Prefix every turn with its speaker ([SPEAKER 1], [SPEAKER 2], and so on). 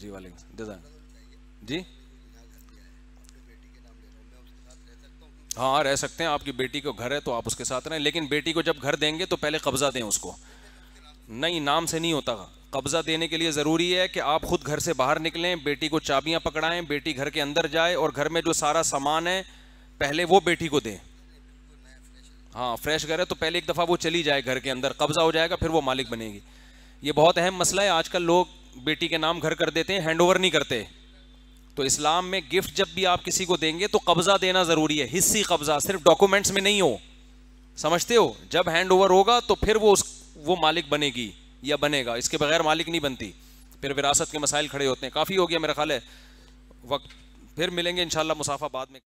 [SPEAKER 1] जी वाले जजा
[SPEAKER 2] जी हाँ, हाँ रह सकते हैं आपकी बेटी को घर है तो आप उसके साथ रहें लेकिन बेटी को जब घर देंगे तो पहले कब्ज़ा दें उसको नहीं नाम से नहीं होता कब्ज़ा देने के लिए ज़रूरी है कि आप खुद घर से बाहर निकलें बेटी को चाबियां पकड़ाएं बेटी घर के अंदर जाए और घर में जो सारा सामान है पहले वो बेटी को दें हाँ फ्रेश घर है तो पहले एक दफ़ा वो चली जाए घर के अंदर कब्ज़ा हो जाएगा फिर वो मालिक बनेगी ये बहुत अहम मसला है आजकल लोग बेटी के नाम घर कर देते हैं ओवर नहीं करते तो इस्लाम में गिफ्ट जब भी आप किसी को देंगे तो कब्जा देना ज़रूरी है हिस्सी कब्जा सिर्फ डॉक्यूमेंट्स में नहीं हो समझते हो जब हैंड ओवर होगा तो फिर वो उस वो मालिक बनेगी या बनेगा इसके बगैर मालिक नहीं बनती फिर विरासत के मसाइल खड़े होते हैं काफ़ी हो गया मेरा ख्याल है वक्त फिर मिलेंगे इन मुसाफा बाद में